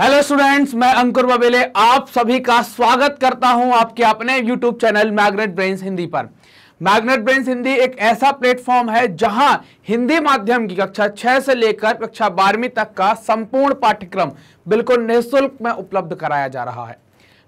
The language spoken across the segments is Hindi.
हेलो स्टूडेंट्स मैं अंकुर बबेले आप सभी का स्वागत करता हूं आपके अपने YouTube channel Magnet Brains Hindi पर मैग्नेट ब्रेन्स हिंदी एक ऐसा प्लेटफॉर्म है जहां हिंदी माध्यम की कक्षा छह से लेकर कक्षा बारहवीं तक का संपूर्ण पाठ्यक्रम बिल्कुल निःशुल्क में उपलब्ध कराया जा रहा है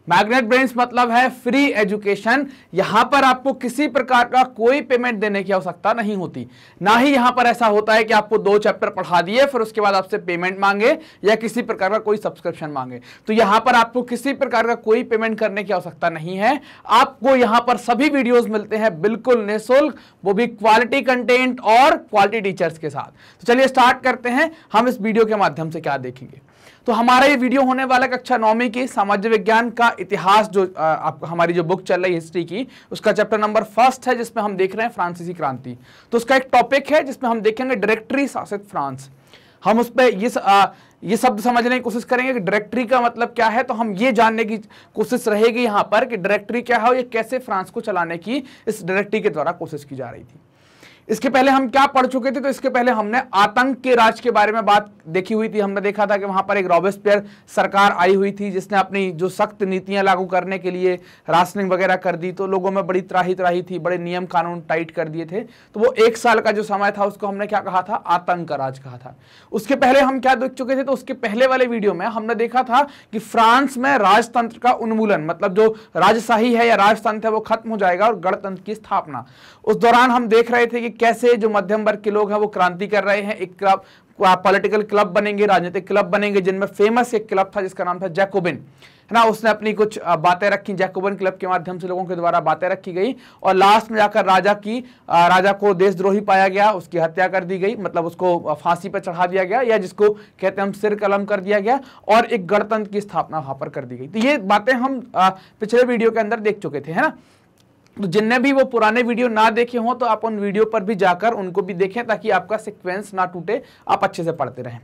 मैग्नेट ब्रेन्स मतलब है फ्री एजुकेशन यहां पर आपको किसी प्रकार का कोई पेमेंट देने की आवश्यकता नहीं होती ना ही यहां पर ऐसा होता है कि आपको दो चैप्टर पढ़ा दिए फिर उसके बाद आपसे पेमेंट मांगे या किसी प्रकार का कोई सब्सक्रिप्शन मांगे तो यहां पर आपको किसी प्रकार का कोई पेमेंट करने की आवश्यकता नहीं है आपको यहां पर सभी वीडियोज मिलते हैं बिल्कुल निःशुल्क वो भी क्वालिटी कंटेंट और क्वालिटी टीचर्स के साथ तो चलिए स्टार्ट करते हैं हम इस वीडियो के माध्यम से क्या देखेंगे तो हमारा ये वीडियो होने वाला कक्षा नौवीं के सामाजिक विज्ञान का इतिहास जो आप हमारी जो बुक चल रही है हिस्ट्री की उसका चैप्टर नंबर फर्स्ट है जिसमें हम देख रहे हैं फ्रांसीसी क्रांति तो उसका एक टॉपिक है जिसमें हम देखेंगे डायरेक्टरी शासित फ्रांस हम उस पर ये ये शब्द समझने की कोशिश करेंगे कि डायरेक्टरी का मतलब क्या है तो हम ये जानने की कोशिश रहेगी यहाँ पर कि डायरेक्टरी क्या है और ये कैसे फ्रांस को चलाने की इस डायरेक्टरी के द्वारा कोशिश की जा रही थी इसके पहले हम क्या पढ़ चुके थे तो इसके पहले हमने आतंक के राज के बारे में बात देखी हुई थी हमने देखा था कि वहां पर एक रॉबेस्पियर सरकार आई हुई थी जिसने अपनी जो सख्त नीतियां लागू करने के लिए राशनिंग वगैरह कर दी तो लोगों में बड़ी त्राही त्राही थी बड़े नियम कानून टाइट कर दिए थे तो वो एक साल का जो समय था उसको हमने क्या कहा था आतंक का राज कहा था उसके पहले हम क्या देख चुके थे तो उसके पहले वाले वीडियो में हमने देखा था कि फ्रांस में राजतंत्र का उन्मूलन मतलब जो राजशाही है या राजतंत्र है वो खत्म हो जाएगा और गणतंत्र की स्थापना उस दौरान हम देख रहे थे कि कैसे जो मध्यम वर्ग के लोग हैं वो क्रांति कर रहे हैं एक क्लब पॉलिटिकल क्लब बनेंगे राजनीतिक क्लब बनेंगे जिनमें फेमस एक क्लब था जिसका नाम था जैकोबिन है ना उसने अपनी कुछ बातें रखी जैकोबिन क्लब के माध्यम से लोगों के द्वारा बातें रखी गई और लास्ट में जाकर राजा की राजा को देशद्रोही पाया गया उसकी हत्या कर दी गई मतलब उसको फांसी पर चढ़ा दिया गया या जिसको कहते हैं हम सिर कलम कर दिया गया और एक गणतंत्र की स्थापना वहां पर कर दी गई तो ये बातें हम पिछले वीडियो के अंदर देख चुके थे है ना तो जिनने भी वो पुराने वीडियो ना देखे हों तो आप उन वीडियो पर भी जाकर उनको भी देखें ताकि आपका सिक्वेंस ना टूटे आप अच्छे से पढ़ते रहें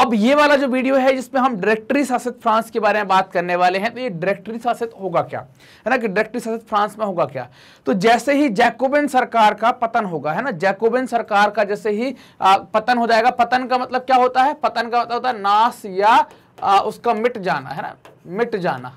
अब ये वाला जो वीडियो है जिसमें हम डायरेक्टरी शासित फ्रांस के बारे में बात करने वाले हैं तो ये डायरेक्टरी शासित होगा क्या है ना कि डायरेक्टरी शासित फ्रांस में होगा क्या तो जैसे ही जैकोबिन सरकार का पतन होगा है ना जैकोबिन सरकार का जैसे ही आ, पतन हो जाएगा पतन का मतलब क्या होता है पतन का मतलब होता है नाश या आ, उसका मिट जाना है ना मिट जाना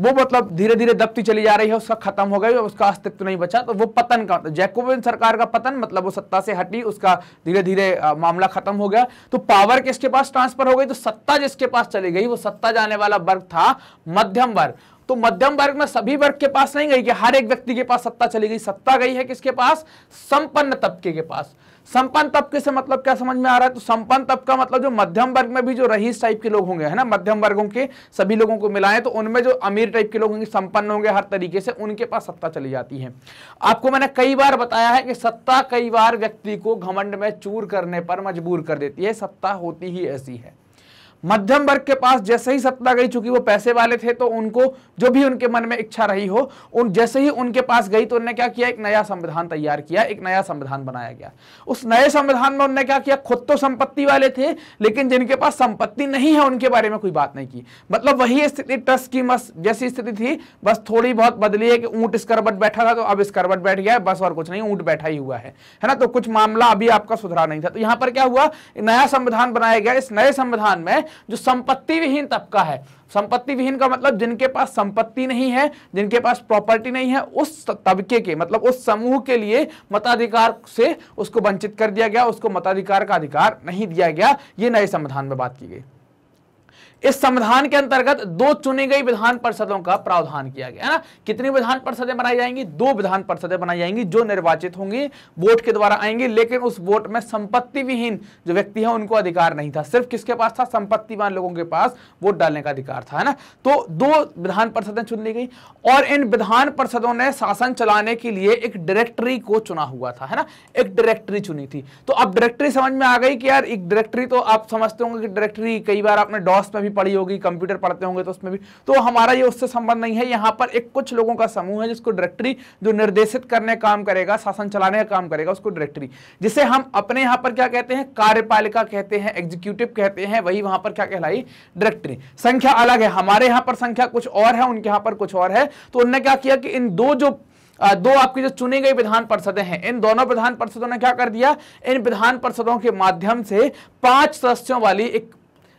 वो मतलब धीरे धीरे दबती चली जा रही है उसका खत्म हो गई उसका अस्तित्व नहीं बचा तो वो पतन का जैकोबिन सरकार का पतन मतलब वो सत्ता से हटी उसका धीरे धीरे मामला खत्म हो गया तो पावर किसके पास ट्रांसफर हो गई तो सत्ता जिसके पास चली गई वो सत्ता जाने वाला वर्ग था मध्यम वर्ग तो मध्यम वर्ग में सभी वर्ग के पास नहीं गई कि हर एक व्यक्ति के पास सत्ता चली गई सत्ता गई है किसके पास संपन्न तबके के पास संपन्न तबके से मतलब क्या समझ में आ रहा है तो संपन्न तबका मतलब जो मध्यम वर्ग में भी जो रईस टाइप के लोग होंगे है ना मध्यम वर्गों के सभी लोगों को मिलाएं तो उनमें जो अमीर टाइप के लोग होंगे संपन्न होंगे हर तरीके से उनके पास सत्ता चली जाती है आपको मैंने कई बार बताया है कि सत्ता कई बार व्यक्ति को घमंड में चूर करने पर मजबूर कर देती है सत्ता होती ही ऐसी है मध्यम वर्ग के पास जैसे ही सत्ता गई चूंकि वो पैसे वाले थे तो उनको जो भी उनके मन में इच्छा रही हो उन जैसे ही उनके पास गई तो उन्होंने क्या किया एक नया संविधान तैयार किया एक नया संविधान बनाया गया उस नए संविधान में उन्होंने क्या किया खुद तो संपत्ति वाले थे लेकिन जिनके पास संपत्ति नहीं है उनके बारे में कोई बात नहीं की मतलब वही स्थिति ट्रस्ट की मस जैसी स्थिति थी बस थोड़ी बहुत बदली है कि ऊंट स्करबट बैठा था तो अब स्करबट बैठ गया है बस और कुछ नहीं ऊंट बैठा ही हुआ है ना तो कुछ मामला अभी आपका सुधरा नहीं था तो यहां पर क्या हुआ नया संविधान बनाया गया इस नए संविधान में जो संपत्ति विहीन तबका है संपत्ति विहीन का मतलब जिनके पास संपत्ति नहीं है जिनके पास प्रॉपर्टी नहीं है उस तबके के मतलब उस समूह के लिए मताधिकार से उसको वंचित कर दिया गया उसको मताधिकार का अधिकार नहीं दिया गया ये नए संविधान में बात की गई इस संविधान के अंतर्गत दो चुनी गई विधान परिषदों का प्रावधान किया गया है ना कितनी विधान परिषदें बनाई जाएंगी दो विधान परिषदें बनाई जाएंगी जो निर्वाचित होंगी वोट के द्वारा आएंगी लेकिन उस वोट में संपत्ति विहीन जो व्यक्ति है उनको अधिकार नहीं था सिर्फ किसके पास था संपत्तिवान लोगों के पास वोट डालने का अधिकार था है ना तो दो विधान परिषदें चुन ली गई और इन विधान परिषदों ने शासन चलाने के लिए एक डायरेक्टरी को चुना हुआ था है ना एक डायरेक्टरी चुनी थी तो अब डायरेक्टरी समझ में आ गई कि यार एक डायरेक्टरी तो आप समझते होंगे कि डायरेक्टरी कई बार आपने डॉस में भी भी पढ़ी होगी कंप्यूटर पढ़ते होंगे तो उसमें भी तो हमारा ये उससे संबंध नहीं है यहाँ पर एक कुछ लोगों का समूह है जिसको डायरेक्टरी जो निर्देशित करने का काम करेगा शासन चलाने का काम करेगा उसको डायरेक्टरी जिसे हम अपने यहाँ पर क्या कहते हैं कार्यपालिका कहते हैं एग्जीक्यूटिव कहते हैं वही वहां पर क्या कहलाई डायरेक्टरी संख्या अलग है हमारे यहाँ पर संख्या कुछ और है उनके यहाँ पर कुछ और है तो उनने क्या किया कि इन दो जो दो आपकी जो चुनी गई विधान परिषदें हैं इन दोनों विधान परिषदों ने क्या कर दिया इन विधान परिषदों के माध्यम से पांच सदस्यों वाली एक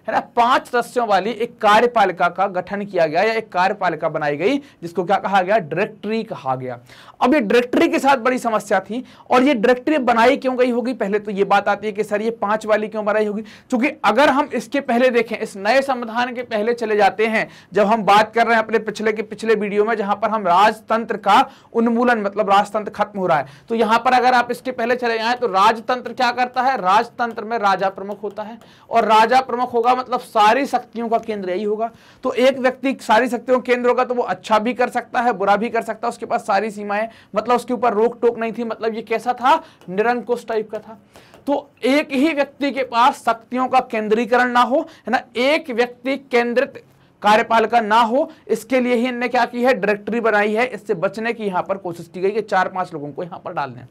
है ना पांच सदस्यों वाली एक कार्यपालिका का गठन किया गया या एक कार्यपालिका बनाई गई जिसको क्या कहा गया डायरेक्टरी कहा गया अब ये डायरेक्टरी के साथ बड़ी समस्या थी और ये डायरेक्टरी बनाई क्यों गई होगी पहले तो ये बात आती है कि सर ये पांच वाली क्यों बनाई होगी क्योंकि अगर हम इसके पहले देखें इस नए संविधान के पहले चले जाते हैं जब हम बात कर रहे हैं अपने पिछले के पिछले वीडियो में जहां पर हम राजतंत्र का उन्मूलन मतलब राजतंत्र खत्म हो रहा है तो यहां पर अगर आप इसके पहले चले जाए तो राजतंत्र क्या करता है राजतंत्र में राजा प्रमुख होता है और राजा प्रमुख होगा होगा मतलब सारी शक्तियों का केंद्र यही होगा तो एक व्यक्ति सारी शक्तियों का केंद्र होगा तो वो अच्छा भी कर सकता है बुरा भी कर सकता है उसके पास सारी सीमाएं मतलब उसके ऊपर रोक टोक नहीं थी मतलब ये कैसा था निरंकुश टाइप का था तो एक ही व्यक्ति के पास शक्तियों का केंद्रीकरण ना हो है ना एक व्यक्ति केंद्रित कार्यपालिका ना हो इसके लिए ही इनने क्या की है डायरेक्टरी बनाई है इससे बचने की यहां पर कोशिश की गई कि चार पांच लोगों को यहां पर डाल दें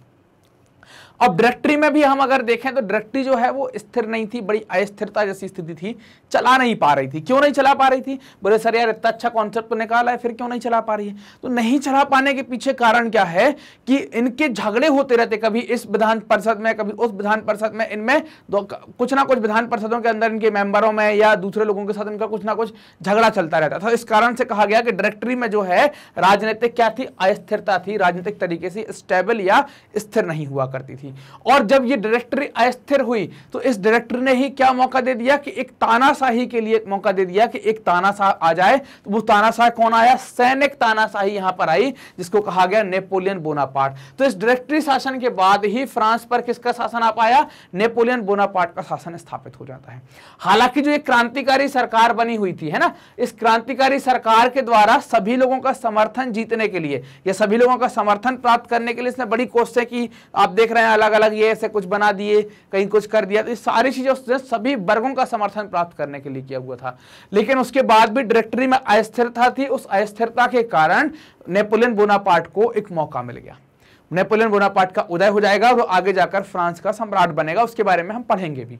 अब डायरेक्टरी में भी हम अगर देखें तो डायरेक्टरी जो है वो स्थिर नहीं थी बड़ी अस्थिरता जैसी स्थिति थी चला नहीं पा रही थी क्यों नहीं चला पा रही थी बोले सर यार इतना अच्छा कॉन्सेप्ट तो निकाला है फिर क्यों नहीं चला पा रही है तो नहीं चला पाने के पीछे कारण क्या है कि इनके झगड़े होते रहते कभी इस विधान परिषद में कभी उस विधान परिषद में इनमें कुछ ना कुछ विधान परिषदों के अंदर इनके मेंबरों में या दूसरे लोगों के साथ इनका कुछ ना कुछ झगड़ा चलता रहता था तो इस कारण से कहा गया कि डायरेक्टरी में जो है राजनीतिक क्या थी अस्थिरता थी राजनीतिक तरीके से स्टेबल या स्थिर नहीं हुआ करती थी थी और जब ये डायरेक्टरी अस्थिर हुई तो इस डायरेक्टरी ने ही क्या मौका दे दिया कि एक तानाशाही के लिए एक मौका दे दिया कि एक तानाशाह आ जाए तो वो तानाशाह कौन आया सैनिक तानाशाही यहां पर आई जिसको कहा गया नेपोलियन बोनापार्ट तो इस डायरेक्टरी शासन के बाद ही फ्रांस पर किसका शासन आ पाया नेपोलियन बोनापार्ट का शासन स्थापित हो जाता है हालांकि जो एक क्रांतिकारी सरकार बनी हुई थी है ना इस क्रांतिकारी सरकार के द्वारा सभी लोगों का समर्थन जीतने के लिए या सभी लोगों का समर्थन प्राप्त करने के लिए इसने बड़ी कोशिशें की आप देख रहे हैं अलग अलग ये ऐसे कुछ बना दिए कहीं कुछ कर दिया तो इस सारी चीज़ें उसने सभी वर्गों का समर्थन प्राप्त करने के लिए किया हुआ था लेकिन उसके बाद भी डायरेक्टरी में अस्थिरता थी उस अस्थिरता के कारण नेपोलियन बोनापार्ट को एक मौका मिल गया नेपोलियन बोनापार्ट का उदय हो जाएगा और आगे जाकर फ्रांस का सम्राट बनेगा उसके बारे में हम पढ़ेंगे भी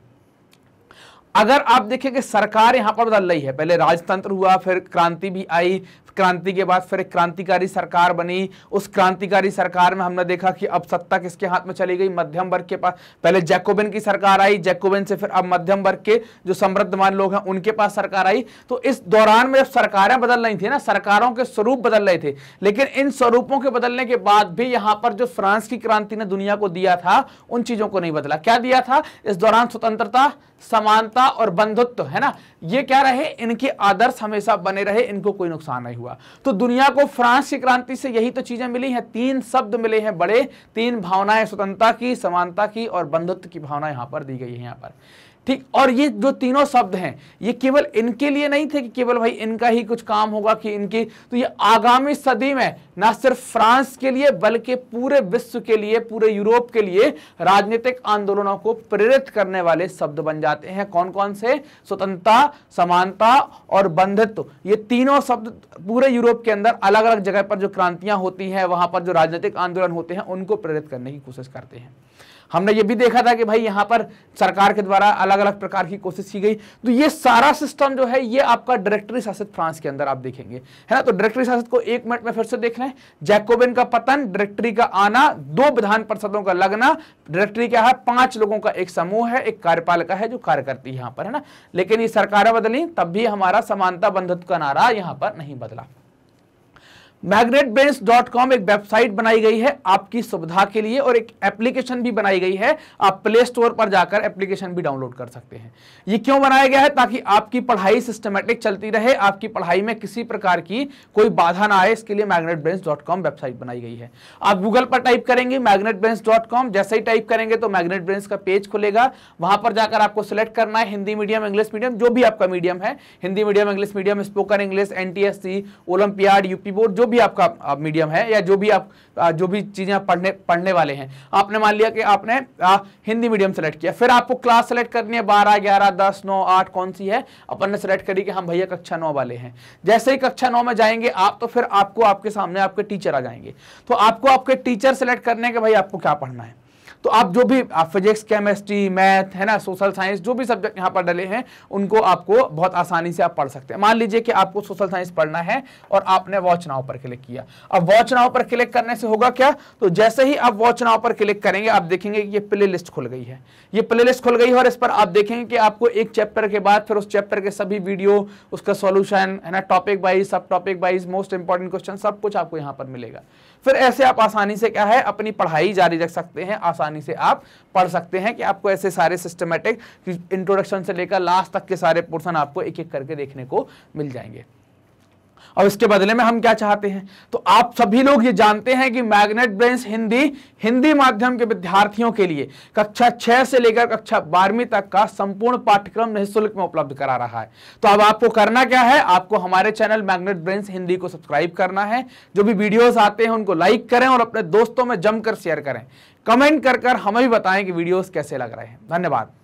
अगर आप देखें कि सरकार यहां पर बदल रही है पहले राजतंत्र हुआ फिर क्रांति भी आई क्रांति के बाद फिर एक क्रांतिकारी सरकार बनी उस क्रांतिकारी सरकार में हमने देखा कि अब सत्ता किसके हाथ में चली गई मध्यम वर्ग के पास पहले जैकोबिन की सरकार आई जैकोबिन से फिर अब मध्यम वर्ग के जो समृद्धमान लोग हैं उनके पास सरकार आई तो इस दौरान में जब सरकारें बदल रही थी ना सरकारों के स्वरूप बदल रहे थे लेकिन इन स्वरूपों के बदलने के बाद भी यहां पर जो फ्रांस की क्रांति ने दुनिया को दिया था उन चीजों को नहीं बदला क्या दिया था इस दौरान स्वतंत्रता समानता और बंधुत्व है ना ये क्या रहे इनके आदर्श हमेशा बने रहे इनको कोई नुकसान नहीं हुआ तो दुनिया को फ्रांस की क्रांति से यही तो चीजें मिली हैं तीन शब्द मिले हैं बड़े तीन भावनाएं स्वतंत्रता की समानता की और बंधुत्व की भावना यहां पर दी गई है यहां पर ठीक और ये जो तीनों शब्द हैं ये केवल इनके लिए नहीं थे कि केवल भाई इनका ही कुछ काम होगा कि इनकी तो ये आगामी सदी में ना सिर्फ फ्रांस के लिए बल्कि पूरे विश्व के लिए पूरे यूरोप के लिए राजनीतिक आंदोलनों को प्रेरित करने वाले शब्द बन जाते हैं कौन कौन से स्वतंत्रता समानता और बंधुत्व ये तीनों शब्द पूरे यूरोप के अंदर अलग अलग जगह पर जो क्रांतियां होती हैं वहां पर जो राजनीतिक आंदोलन होते हैं उनको प्रेरित करने की कोशिश करते हैं हमने ये भी देखा था कि भाई यहाँ पर सरकार के द्वारा अलग अलग प्रकार की कोशिश की गई तो ये सारा सिस्टम जो है ये आपका डायरेक्टरी शासित फ्रांस के अंदर आप देखेंगे है ना तो डायरेक्टरी शासित को एक मिनट में फिर से देख लें जैकोबिन का पतन डायरेक्टरी का आना दो विधान परिषदों का लगना डायरेक्टरी क्या है पांच लोगों का एक समूह है एक कार्यपालिका है जो कार्य करती है यहां पर है ना लेकिन ये सरकारें बदली तब भी हमारा समानता बंधुत्व का नारा यहां पर नहीं बदला मैग्नेटब्रेन्स एक वेबसाइट बनाई गई है आपकी सुविधा के लिए और एक एप्लीकेशन भी बनाई गई है आप प्ले स्टोर पर जाकर एप्लीकेशन भी डाउनलोड कर सकते हैं ये क्यों बनाया गया है ताकि आपकी पढ़ाई सिस्टमेटिक चलती रहे आपकी पढ़ाई में किसी प्रकार की कोई बाधा ना आए इसके लिए मैग्नेटब्रेन्स वेबसाइट बनाई गई है आप गूगल पर टाइप करेंगे मैग्नेटब्रेन्स जैसे ही टाइप करेंगे तो मैग्नेटब्रेन्स का पेज खुलेगा वहां पर जाकर आपको सिलेक्ट करना है हिंदी मीडियम इंग्लिश मीडियम जो भी आपका मीडियम है Hindi medium English medium spoken English NTSC olympiad UP board जो भी आपका मीडियम है या जो भी आप जो भी चीज़ें आप पढ़ने पढ़ने वाले हैं आपने मान लिया कि आपने आ, हिंदी मीडियम सेलेक्ट किया फिर आपको क्लास सेलेक्ट करनी है बारह ग्यारह दस नौ आठ कौन सी है अपन ने सेलेक्ट करी कि हम भैया कक्षा नौ वाले हैं जैसे ही कक्षा नौ में जाएंगे आप तो फिर आपको आपके सामने आपके टीचर आ जाएंगे तो आपको आपके टीचर सेलेक्ट करने के भाई आपको क्या पढ़ना है तो आप जो भी आप फिजिक्स केमिस्ट्री मैथ है ना सोशल साइंस जो भी सब्जेक्ट यहाँ पर डले हैं उनको आपको बहुत आसानी से आप पढ़ सकते हैं मान लीजिए कि आपको सोशल साइंस पढ़ना है और आपने वॉच नाव पर क्लिक किया अब वॉच नाव पर क्लिक करने से होगा क्या तो जैसे ही आप वॉच नाव पर क्लिक करेंगे आप देखेंगे ये प्ले लिस्ट खुल गई है ये प्ले लिस्ट खुल गई है और इस पर आप देखेंगे कि आपको एक चैप्टर के बाद फिर उस चैप्टर के सभी वीडियो उसका सोल्यूशन है ना टॉपिक वाइज सब topic wise most important question सब कुछ आपको यहाँ पर मिलेगा फिर ऐसे आप आसानी से क्या है अपनी पढ़ाई जारी रख सकते हैं आसानी आसानी से आप पढ़ सकते हैं कि आपको ऐसे सारे सिस्टमेटिक इंट्रोडक्शन से लेकर लास्ट तक के सारे पोर्सन आपको एक एक करके देखने को मिल जाएंगे और इसके बदले में हम क्या चाहते हैं तो आप सभी लोग ये जानते हैं कि मैग्नेट ब्रेंस हिंदी हिंदी माध्यम के विद्यार्थियों के लिए कक्षा छह से लेकर कक्षा बारहवीं तक का संपूर्ण पाठ्यक्रम निःशुल्क में उपलब्ध करा रहा है तो अब आपको करना क्या है आपको हमारे चैनल मैग्नेट ब्रेंस हिंदी को सब्सक्राइब करना है जो भी वीडियोज आते हैं उनको लाइक करें और अपने दोस्तों में जमकर शेयर करें कमेंट कर कर हमें भी बताएं कि वीडियोस कैसे लग रहे हैं धन्यवाद